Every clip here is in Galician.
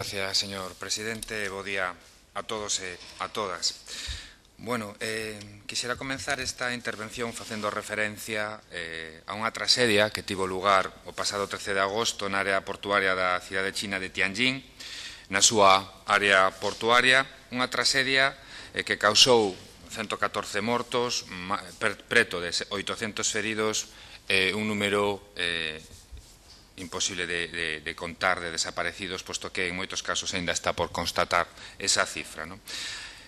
Gracias, señor presidente. Bo día a todos e a todas. Bueno, eh, quixera comenzar esta intervención facendo referencia eh, a unha trasedia que tivo lugar o pasado 13 de agosto na área portuaria da cidade china de Tianjin, na súa área portuaria, unha trasedia eh, que causou 114 mortos, preto de 800 feridos, eh, un número eh, imposible de, de, de contar de desaparecidos, posto que en moitos casos aínda está por constatar esa cifra. Non?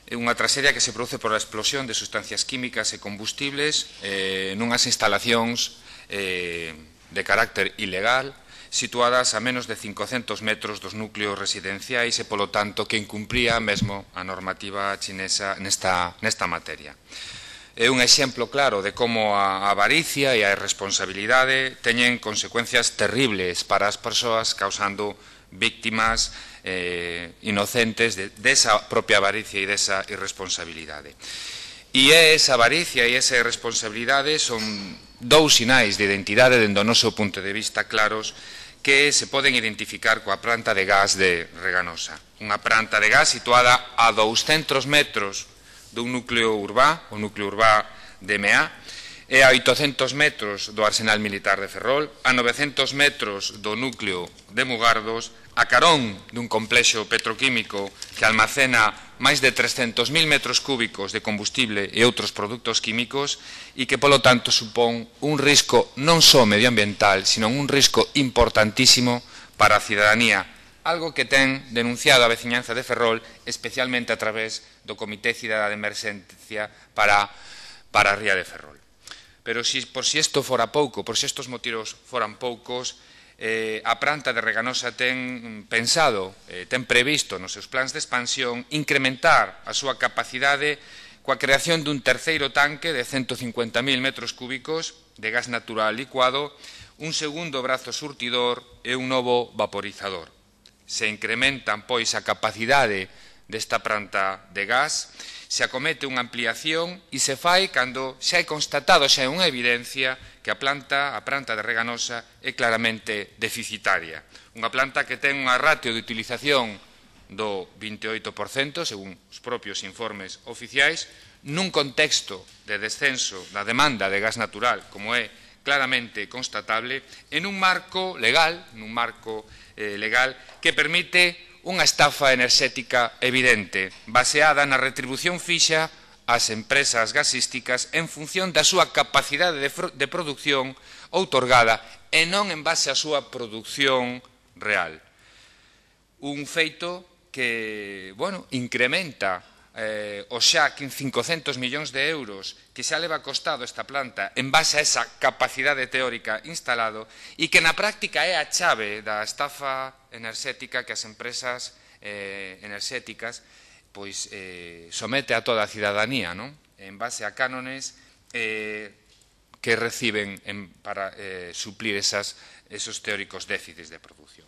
É unha traseria que se produce por a explosión de sustancias químicas e combustibles eh, nunhas instalacións eh, de carácter ilegal situadas a menos de 500 metros dos núcleos residenciais e, polo tanto, que incumplía mesmo a normativa chinesa nesta, nesta materia é un exemplo claro de como a avaricia e a irresponsabilidade teñen consecuencias terribles para as persoas causando víctimas eh, inocentes de, desa propia avaricia e desa irresponsabilidade. E é esa avaricia e esa irresponsabilidade son dous sinais de identidade dentro do noso punto de vista claros que se poden identificar coa planta de gas de Reganosa. Unha planta de gas situada a 200 metros dun núcleo urbá, o núcleo urbá de Meá, e a 800 metros do Arsenal Militar de Ferrol, a 900 metros do núcleo de Mugardos, a carón dun complexo petroquímico que almacena máis de 300.000 metros cúbicos de combustible e outros produtos químicos e que, polo tanto, supón un risco non só medioambiental, sino un risco importantísimo para a cidadanía algo que ten denunciado a veciñanza de Ferrol, especialmente a través do Comité Cidadá de Emerxencia para, para a Ría de Ferrol. Pero si, por si isto fora pouco, por si estos motivos foran poucos, eh, a planta de Reganosa ten pensado, eh, ten previsto nos seus plans de expansión incrementar a súa capacidade coa creación dun terceiro tanque de 150.000 metros cúbicos de gas natural licuado, un segundo brazo surtidor e un novo vaporizador se incrementan pois a capacidade desta planta de gas, se acomete unha ampliación e se fai cando xa é constatado, xa é unha evidencia que a planta, a planta de Reganosa é claramente deficitaria. Unha planta que ten unha ratio de utilización do 28%, según os propios informes oficiais, nun contexto de descenso da demanda de gas natural, como é claramente constatable en un marco legal, nun marco eh, legal que permite unha estafa enerxética evidente, baseada na retribución fixa ás empresas gasísticas en función da súa capacidade de, de producción outorgada e non en base á súa producción real. Un feito que, bueno, incrementa eh, o xa 500 millóns de euros que xa leva costado esta planta en base a esa capacidade teórica instalado e que na práctica é a chave da estafa enerxética que as empresas eh, enerxéticas pois eh, somete a toda a cidadanía non? en base a cánones eh, que reciben en, para eh, suplir esas, esos teóricos déficits de producción.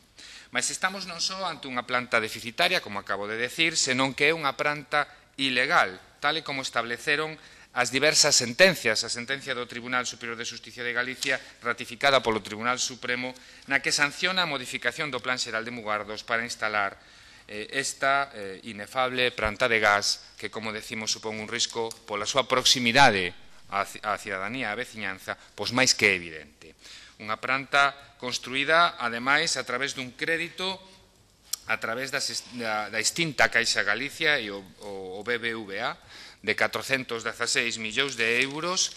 Mas estamos non só ante unha planta deficitaria, como acabo de decir, senón que é unha planta ilegal, tal e como estableceron as diversas sentencias, a sentencia do Tribunal Superior de Justicia de Galicia ratificada polo Tribunal Supremo, na que sanciona a modificación do Plan Xeral de Mugardos para instalar eh, esta eh, inefable planta de gas que, como decimos, supón un risco pola súa proximidade á cidadanía, á veciñanza, pois máis que evidente. Unha planta construída, ademais, a través dun crédito a través da, da extinta Caixa Galicia e o, o, o BBVA de 416 millóns de euros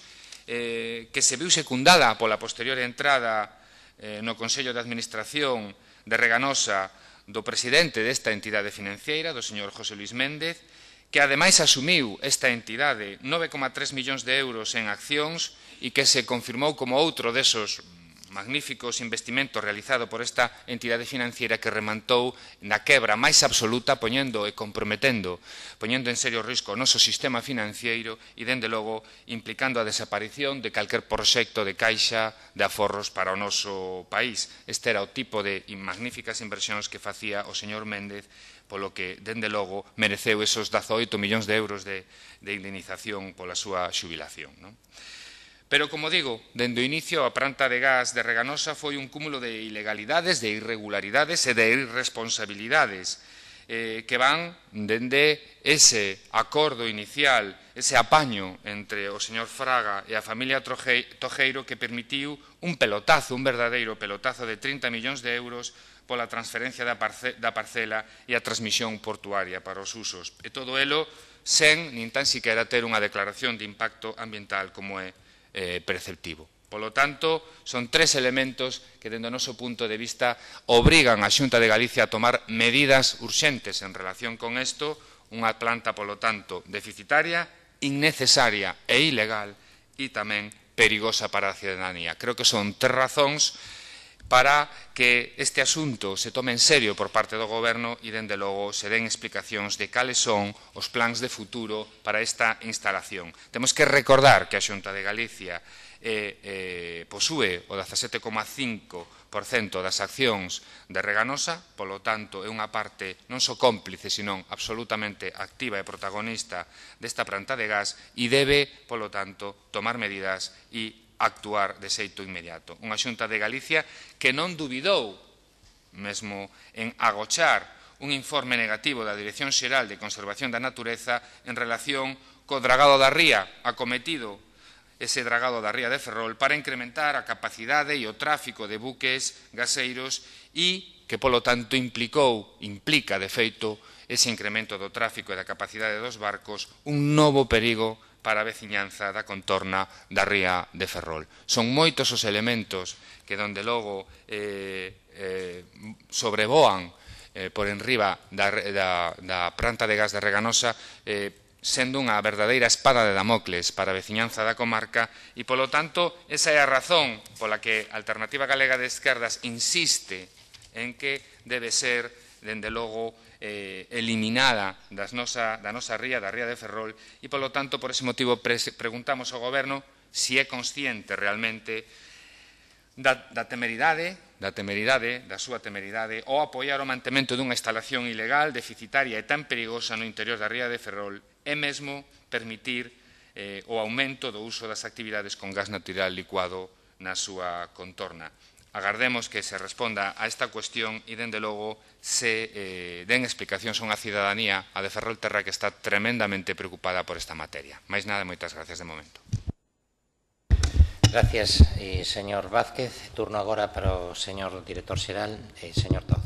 eh, que se viu secundada pola posterior entrada eh, no Consello de Administración de Reganosa do presidente desta entidade financiera, do señor José Luis Méndez, que ademais asumiu esta entidade 9,3 millóns de euros en accións e que se confirmou como outro desos magníficos investimentos realizado por esta entidade financiera que remantou na quebra máis absoluta poñendo e comprometendo, poñendo en serio risco o noso sistema financiero e, dende logo, implicando a desaparición de calquer proxecto de caixa de aforros para o noso país. Este era o tipo de magníficas inversións que facía o señor Méndez polo que, dende logo, mereceu esos 18 millóns de euros de, de indemnización pola súa xubilación. Non? Pero, como digo, dende o inicio a planta de gas de Reganosa foi un cúmulo de ilegalidades, de irregularidades e de irresponsabilidades eh, que van dende ese acordo inicial, ese apaño entre o señor Fraga e a familia Tojeiro que permitiu un pelotazo, un verdadeiro pelotazo de 30 millóns de euros pola transferencia da, parce, da parcela e a transmisión portuaria para os usos. E todo elo sen nin tan siquiera ter unha declaración de impacto ambiental como é eh, perceptivo. Por lo tanto, son tres elementos que, dende o noso punto de vista, obrigan a Xunta de Galicia a tomar medidas urxentes en relación con isto, unha planta, por lo tanto, deficitaria, innecesaria e ilegal e tamén perigosa para a ciudadanía. Creo que son tres razóns para que este asunto se tome en serio por parte do Goberno e, dende logo, se den explicacións de cales son os plans de futuro para esta instalación. Temos que recordar que a Xunta de Galicia eh, eh, posúe o 17,5% das accións de Reganosa, polo tanto é unha parte non só cómplice, senón absolutamente activa e protagonista desta planta de gas e debe, polo tanto, tomar medidas e actuar de xeito inmediato. Unha xunta de Galicia que non dubidou mesmo en agochar un informe negativo da Dirección Xeral de Conservación da Natureza en relación co dragado da ría acometido ese dragado da ría de Ferrol para incrementar a capacidade e o tráfico de buques gaseiros e que, polo tanto, implicou, implica, de feito, ese incremento do tráfico e da capacidade dos barcos un novo perigo para a veciñanza da contorna da ría de Ferrol. Son moitos os elementos que, donde logo, eh, eh, sobrevoan eh, por enriba da, da, da planta de gas de Reganosa eh, sendo unha verdadeira espada de Damocles para a veciñanza da comarca e, polo tanto, esa é a razón pola que a Alternativa Galega de Esquerdas insiste en que debe ser, dende logo, eh, eliminada das nosa, da nosa ría, da ría de Ferrol, e, polo tanto, por ese motivo, preguntamos ao goberno se si é consciente realmente da, da temeridade da temeridade, da súa temeridade, ou apoiar o mantemento dunha instalación ilegal, deficitaria e tan perigosa no interior da ría de Ferrol, e mesmo permitir eh, o aumento do uso das actividades con gas natural licuado na súa contorna. Agardemos que se responda a esta cuestión e, dende logo, se eh, den explicacións a unha cidadanía, a de Ferrol Terra, que está tremendamente preocupada por esta materia. Mais nada, moitas gracias de momento. Gracias, eh, señor Vázquez. Turno agora para o señor director xeral, eh, señor Toz.